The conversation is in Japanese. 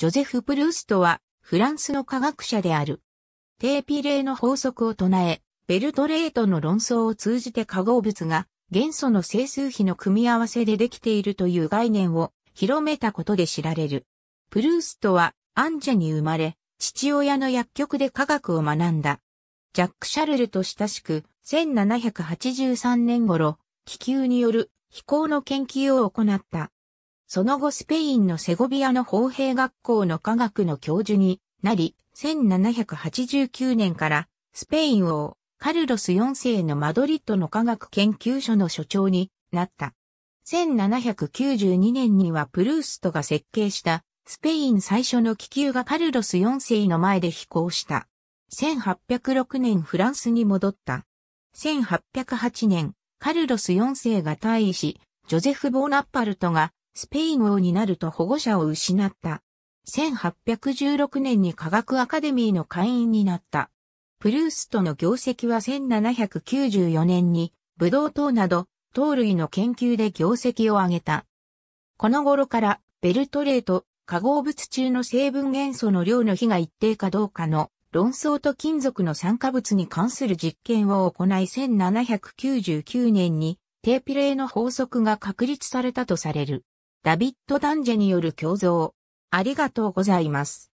ジョゼフ・プルーストは、フランスの科学者である。テーピレ例の法則を唱え、ベルトレートの論争を通じて化合物が元素の整数比の組み合わせでできているという概念を広めたことで知られる。プルーストはアンジェに生まれ、父親の薬局で科学を学んだ。ジャック・シャルルと親しく、1783年頃、気球による飛行の研究を行った。その後スペインのセゴビアの砲兵学校の科学の教授になり、1789年からスペイン王カルロス4世のマドリッドの科学研究所の所長になった。1792年にはプルーストが設計したスペイン最初の気球がカルロス4世の前で飛行した。1806年フランスに戻った。1808年、カルロス4世が退位し、ジョゼフ・ボーナッパルトがスペイン王になると保護者を失った。1816年に科学アカデミーの会員になった。プルーストの業績は1794年に、ブドウ糖など、糖類の研究で業績を上げた。この頃から、ベルトレート、化合物中の成分元素の量の比が一定かどうかの論争と金属の酸化物に関する実験を行い1799年にテーピレーの法則が確立されたとされる。ダビッド・ダンジェによる共造。ありがとうございます。